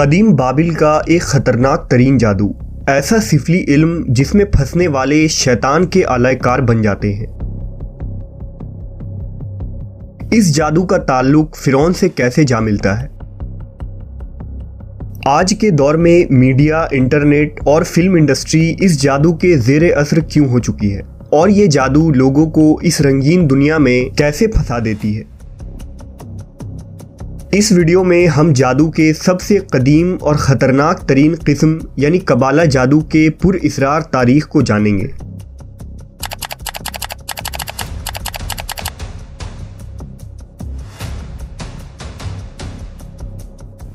कदीम बाबिल का एक ख़तरनाक तरीन जादू ऐसा सिफली इल्म जिसमें फंसने वाले शैतान के आलायकार बन जाते हैं इस जादू का ताल्लुक फ़िरौन से कैसे जा मिलता है आज के दौर में मीडिया इंटरनेट और फिल्म इंडस्ट्री इस जादू के जेर असर क्यों हो चुकी है और ये जादू लोगों को इस रंगीन दुनिया में कैसे फंसा देती है इस वीडियो में हम जादू के सबसे कदीम और ख़तरनाक तरीन किस्म यानी कबाला जादू के पुरार तारीख को जानेंगे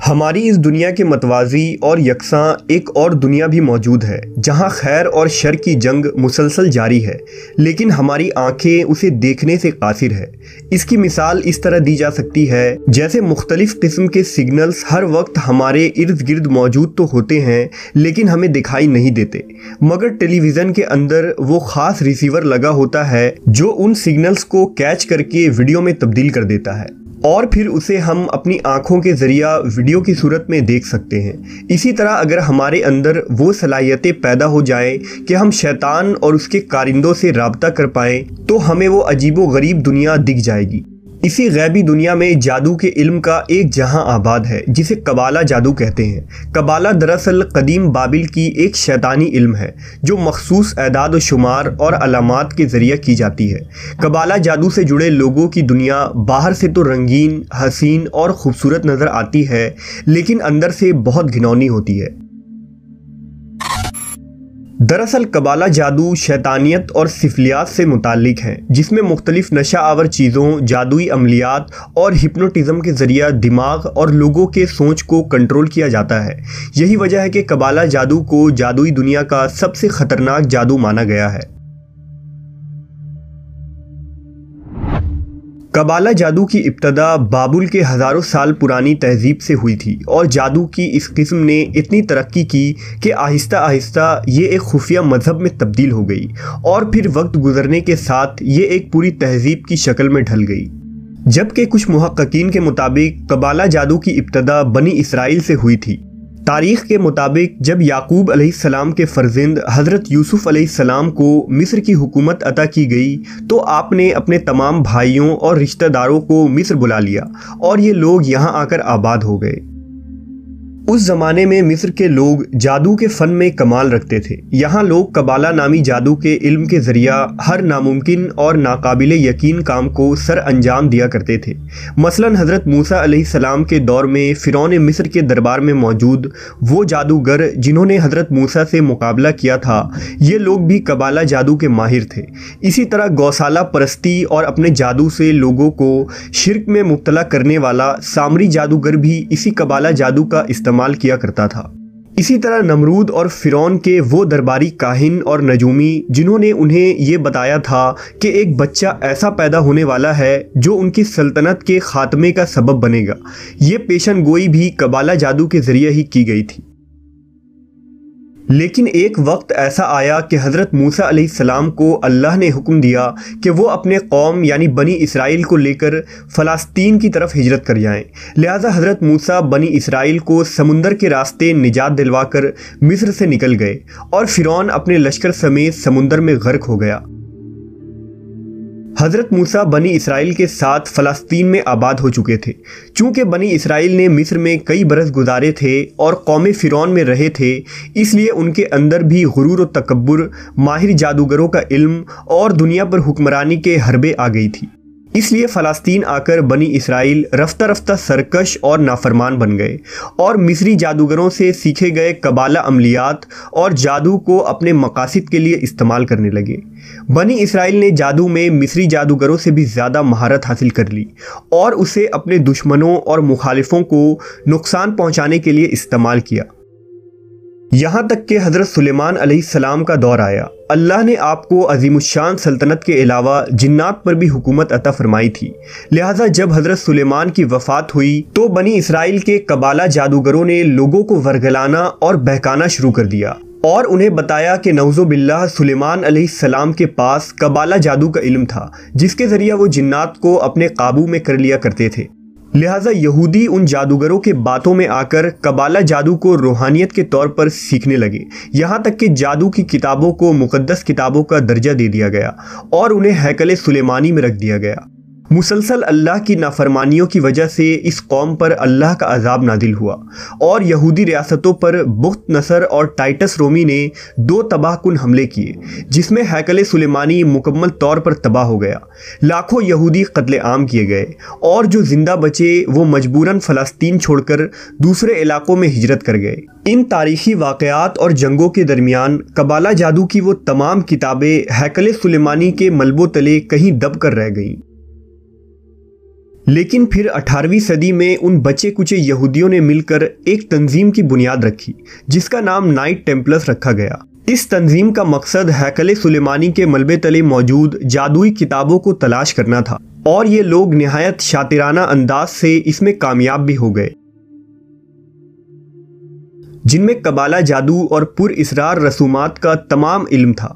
हमारी इस दुनिया के मतवाजी और यकसा एक और दुनिया भी मौजूद है जहां खैर और शर की जंग मुसलसल जारी है लेकिन हमारी आंखें उसे देखने से कासिर है इसकी मिसाल इस तरह दी जा सकती है जैसे मुख्तलिफ़ किस्म के सिग्नल्स हर वक्त हमारे इर्द गिर्द मौजूद तो होते हैं लेकिन हमें दिखाई नहीं देते मगर टेलीविज़न के अंदर वो ख़ास रिसीवर लगा होता है जो उन सिग्नल्स को कैच करके वीडियो में तब्दील कर देता है और फिर उसे हम अपनी आँखों के ज़रिया वीडियो की सूरत में देख सकते हैं इसी तरह अगर हमारे अंदर वो सलाहियतें पैदा हो जाए कि हम शैतान और उसके कारिंदों से रबता कर पाएँ तो हमें वो अजीबो गरीब दुनिया दिख जाएगी इसी गैबी दुनिया में जादू के इल्म का एक जहां आबाद है जिसे कबाला जादू कहते हैं कबाला दरअसल कदीम बाबिल की एक शैतानी इल्म है जो मखसूस एदाद शुमार और अलामत के ज़रिए की जाती है कबाला जादू से जुड़े लोगों की दुनिया बाहर से तो रंगीन हसीन और ख़ूबसूरत नज़र आती है लेकिन अंदर से बहुत घिनौनी होती है दरअसल कबाला जादू शैतानियत और सिफलियात से मुतक है जिसमें मुख्तलिफ नशा आवर चीज़ों जादुई अमलियात और हिप्नोटिज़म के ज़रिए दिमाग और लोगों के सोच को कंट्रोल किया जाता है यही वजह है कि कबाला जादू को जादुई दुनिया का सबसे ख़तरनाक जादू माना गया है कबाला जादू की इब्तदा बाबुल के हज़ारों साल पुरानी तहजीब से हुई थी और जादू की इस किस्म ने इतनी तरक्की की कि आहिस्ता आहिस्ता ये एक खुफिया मज़हब में तब्दील हो गई और फिर वक्त गुजरने के साथ ये एक पूरी तहजीब की शक्ल में ढल गई जबकि कुछ महक्कीन के मुताबिक कबाला जादू की इब्तदा बनी इसराइल से हुई थी तारीख़ के मुताबिक जब याकूब अलैहिस्सलाम के फर्जिंद हज़रत यूसुफ़ अलैहिस्सलाम को मिस्र की हुकूमत अता की गई तो आपने अपने तमाम भाइयों और रिश्तेदारों को मिस्र बुला लिया और ये लोग यहाँ आकर आबाद हो गए उस ज़माने में मिस्र के लोग जादू के फ़न में कमाल रखते थे यहाँ लोग कबाला नामी जादू के इल्म के ज़रिया हर नामुमकिन और नाकाबिल यकीन काम को सर अंजाम दिया करते थे मसलन हज़रत मूसा सलाम के दौर में फ़िरौन मिस्र के दरबार में मौजूद वो जादूगर जिन्होंने हज़रत मूसा से मुकाबला किया था ये लोग भी कबाला जादू के माहिर थे इसी तरह गौशाला परस्ती और अपने जादू से लोगों को शिरक में मुबतला करने वाला सामरी जादूगर भी इसी कबाला जादू का इस्तेमाल इस्तेमाल किया करता था इसी तरह नमरूद और फिरौन के वो दरबारी काहिन और नजूमी जिन्होंने उन्हें ये बताया था कि एक बच्चा ऐसा पैदा होने वाला है जो उनकी सल्तनत के ख़ात्मे का सबब बनेगा ये पेशन गोई भी कबाला जादू के ज़रिए ही की गई थी लेकिन एक वक्त ऐसा आया कि हज़रत मूसा सलाम को अल्लाह ने हुक्म दिया कि वो अपने कौम यानी बनी इसराइल को लेकर फ़लास्तीन की तरफ हिजरत कर जाएं। लिहाजा हज़रत मूसा बनी इसराइल को समुंदर के रास्ते निजात दिलवाकर मिस्र से निकल गए और फ़िरौन अपने लश्कर समेत समुंदर में गर्क हो गया हज़रत मूसा बनी इसराइल के साथ फ़लस्तीन में आबाद हो चुके थे चूँकि बनी इसराइल ने मिस्र में कई बरस गुजारे थे और कौम फ़िरौन में रहे थे इसलिए उनके अंदर भी गुरूर तकबर माहिर जादूगरों का इल्म और दुनिया पर हुक्मरानी के हरबे आ गई थी इसलिए फलास्तीन आकर बनी इसराइल रफ्ता रफ्ता सरकश और नाफरमान बन गए और मिस्री जादूगरों से सीखे गए कबाला अमलियात और जादू को अपने मकासद के लिए इस्तेमाल करने लगे बनी इसराइल ने जादू में मिस्री जादूगरों से भी ज़्यादा महारत हासिल कर ली और उसे अपने दुश्मनों और मुखालिफों को नुकसान पहुँचाने के लिए इस्तेमाल किया यहाँ तक कि हज़रत सुलेमान सलाम का दौर आया अल्लाह ने आपको अजीम शान सल्तनत के अलावा जिन्नात पर भी हुकूमत अता फरमाई थी लिहाजा जब हज़रत सुलेमान की वफ़ात हुई तो बनी इसराइल के कबाला जादूगरों ने लोगों को वरगलाना और बहकाना शुरू कर दिया और उन्हें बताया कि नवज़ो बिल्ला सुलेमान सलाम के पास कबाला जादू का इल्म था जिसके ज़रिए वो जिन्नात को अपने काबू में कर लिया करते थे लिहाजा यहूदी उन जादूगरों के बातों में आकर कबाला जादू को रूहानियत के तौर पर सीखने लगे यहाँ तक कि जादू की किताबों को मुकद्दस किताबों का दर्जा दे दिया गया और उन्हें हैकल सुलेमानी में रख दिया गया मुसलसल अल्लाह की नाफरमानियों की वजह से इस कौम पर अल्लाह का अजाब नादिल हुआ और यहूदी रियासतों पर बुख्त नसर और टाइटस रोमी ने दो तबाहकुन हमले किए जिसमें हैकल सुलेमानी मुकम्मल तौर पर तबाह हो गया लाखों यहूदी आम किए गए और जो ज़िंदा बचे वो मजबूरन फ़लस्तीन छोड़कर दूसरे इलाकों में हिजरत कर गए इन तारीखी वाक़ात और जंगों के दरमियान कबाला जादू की वो तमाम किताबें हैकल सुलेमानी के मलबों तले कहीं दब कर रह गईं लेकिन फिर 18वीं सदी में उन बचे कुचे यहूदियों ने मिलकर एक तंजीम की बुनियाद रखी जिसका नाम नाइट टेम्पलस रखा गया इस तंजीम का मकसद हैकल सुलेमानी के मलबे तले मौजूद जादुई किताबों को तलाश करना था और ये लोग नहायत शातिराना अंदाज से इसमें कामयाब भी हो गए जिनमें कबाला जादू और पुर इसरार रसूमात का तमाम इल्म था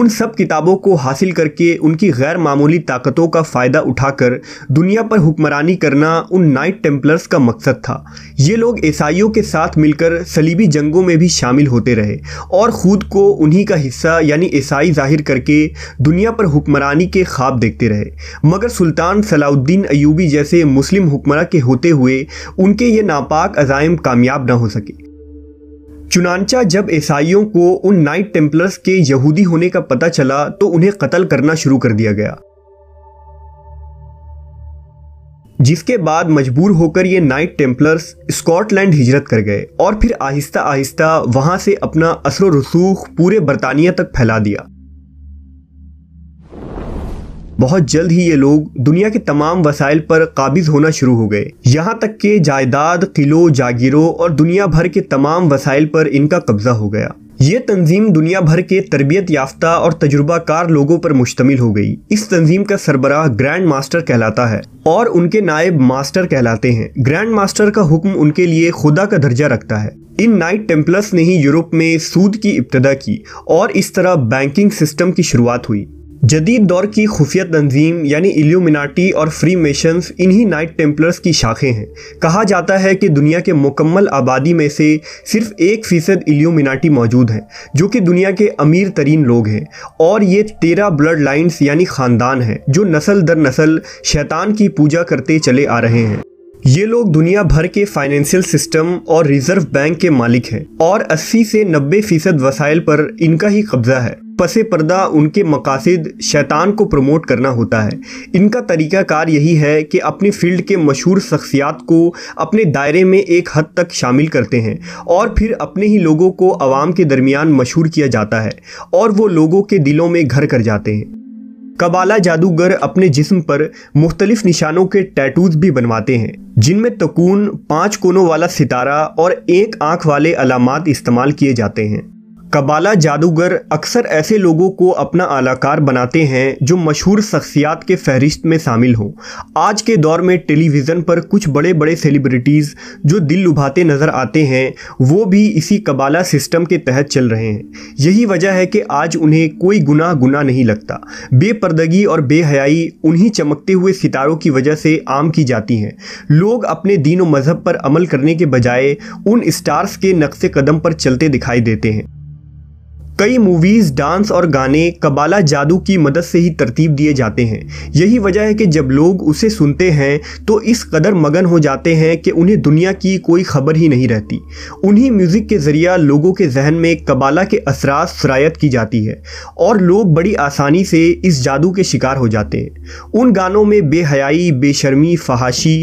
उन सब किताबों को हासिल करके उनकी गैर मामूली ताकतों का फ़ायदा उठाकर दुनिया पर हुक्मरानी करना उन नाइट टेम्पलर्स का मकसद था ये लोग ईसाइयों के साथ मिलकर सलीबी जंगों में भी शामिल होते रहे और ख़ुद को उन्हीं का हिस्सा यानी ईसाई जाहिर करके दुनिया पर हुक्मरानी के ख्वाब देखते रहे मगर सुल्तान सलाउद्दीन अयूबी जैसे मुस्लिम हुक्मरा के होते हुए उनके ये नापाक अजाइम कामयाब ना हो सके चुनानचा जब ईसाइयों को उन नाइट टेम्पलर्स के यहूदी होने का पता चला तो उन्हें कत्ल करना शुरू कर दिया गया जिसके बाद मजबूर होकर ये नाइट टेम्पलर्स स्कॉटलैंड हिजरत कर गए और फिर आहिस्ता आहिस्ता वहां से अपना असर रसूख पूरे बरतानिया तक फैला दिया बहुत जल्द ही ये लोग दुनिया के तमाम वसाइल पर काबिज होना शुरू हो गए यहाँ तक के जायदाद किलो जागीरों और दुनिया भर के तमाम वसाइल पर इनका कब्जा हो गया ये तंजीम दुनिया भर के तरबियत याफ्ता और तजुर्बाकार लोगों पर मुश्तमिल हो गई इस तंजीम का सरबराह ग्रैंड मास्टर कहलाता है और उनके नायब मास्टर कहलाते हैं ग्रैंड मास्टर का हुक्म उनके लिए खुदा का दर्जा रखता है इन नाइट टेम्पल्स ने ही यूरोप में सूद की इब्तदा की और इस तरह बैंकिंग सिस्टम की शुरुआत हुई जदीद दौर की खुफिया तंजीम यानी इल्यूमिनाटी और फ्री मेशंस इन्हीं नाइट टेम्पलर्स की शाखें हैं कहा जाता है कि दुनिया के मुकम्मल आबादी में से सिर्फ एक फ़ीसद इल्यूमिनाटी मौजूद हैं जो कि दुनिया के अमीर तरीन लोग हैं और ये तेरह ब्लड लाइन्स यानी ख़ानदान हैं जो नसल दर नसल शैतान की पूजा करते चले आ रहे हैं ये लोग दुनिया भर के फाइनेंशियल सिस्टम और रिजर्व बैंक के मालिक हैं और 80 से 90 फीसद वसाइल पर इनका ही कब्जा है पसे पर्दा उनके मकासद शैतान को प्रमोट करना होता है इनका तरीक़ाकार यही है कि अपनी फील्ड के मशहूर शख्सियात को अपने दायरे में एक हद तक शामिल करते हैं और फिर अपने ही लोगों को आवाम के दरमियान मशहूर किया जाता है और वो लोगों के दिलों में घर कर जाते हैं कबाला जादूगर अपने जिस्म पर मुख्तलिफ निशानों के टैटूज भी बनवाते हैं जिनमें तकून पाँच कोनों वाला सितारा और एक आँख वाले अलामत इस्तेमाल किए जाते हैं कबाला जादूगर अक्सर ऐसे लोगों को अपना आलाकार बनाते हैं जो मशहूर शख्सियात के फहरिस्त में शामिल हों आज के दौर में टेलीविज़न पर कुछ बड़े बड़े सेलिब्रिटीज़ जो दिल लुभाते नज़र आते हैं वो भी इसी कबाला सिस्टम के तहत चल रहे हैं यही वजह है कि आज उन्हें कोई गुनाह गुनाह नहीं लगता बेपर्दगी और बेहयाई उन्हीं चमकते हुए सितारों की वजह से आम की जाती हैं लोग अपने दीन व मज़हब पर अमल करने के बजाय उन स्टार्स के नक्श कदम पर चलते दिखाई देते हैं कई मूवीज़ डांस और गाने कबाला जादू की मदद से ही तरतीब दिए जाते हैं यही वजह है कि जब लोग उसे सुनते हैं तो इस कदर मगन हो जाते हैं कि उन्हें दुनिया की कोई खबर ही नहीं रहती उन्हीं म्यूज़िक के जरिए लोगों के जहन में कबाला के असरात शरायत की जाती है और लोग बड़ी आसानी से इस जादू के शिकार हो जाते हैं उन गानों में बेहयाई बेशर्मी फहाशी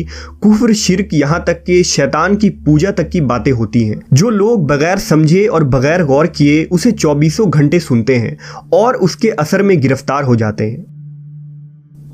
कुफर शिरक यहाँ तक के शैतान की पूजा तक की बातें होती हैं जो लोग बगैर समझे और बगैर गौर किए उसे चौबीस चौबीसों घंटे सुनते हैं और उसके असर में गिरफ्तार हो जाते हैं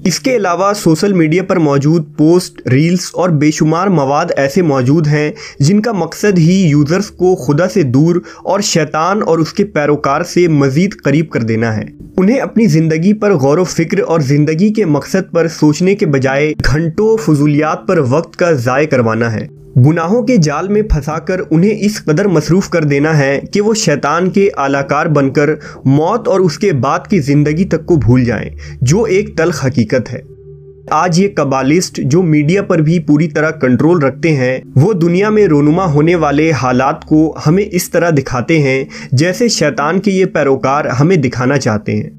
इसके अलावा सोशल मीडिया पर मौजूद पोस्ट रील्स और बेशुमार मवाद ऐसे मौजूद हैं जिनका मकसद ही यूज़र्स को खुदा से दूर और शैतान और उसके पैरोकार से मज़ीद करीब कर देना है उन्हें अपनी ज़िंदगी पर गौर फिक्र और ज़िंदगी के मकसद पर सोचने के बजाय घंटों फजूलियात पर वक्त का ज़ाय करवाना है गुनाहों के जाल में फंसाकर उन्हें इस कदर मसरूफ़ कर देना है कि वो शैतान के आलाकार बनकर मौत और उसके बाद की ज़िंदगी तक को भूल जाएं, जो एक तलख हकीकत है आज ये कबालिस्ट जो मीडिया पर भी पूरी तरह कंट्रोल रखते हैं वो दुनिया में रोनुमा होने वाले हालात को हमें इस तरह दिखाते हैं जैसे शैतान के ये पैरोकार हमें दिखाना चाहते हैं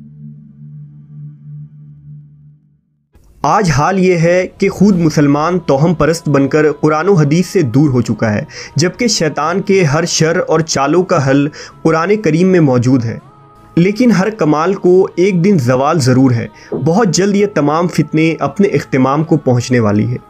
आज हाल ये है कि खुद मुसलमान तोहम परस्त बनकर कुरान हदीस से दूर हो चुका है जबकि शैतान के हर शर और चालों का हल कुरान करीम में मौजूद है लेकिन हर कमाल को एक दिन जवाल ज़रूर है बहुत जल्द ये तमाम फितने अपने अख्तमाम को पहुँचने वाली है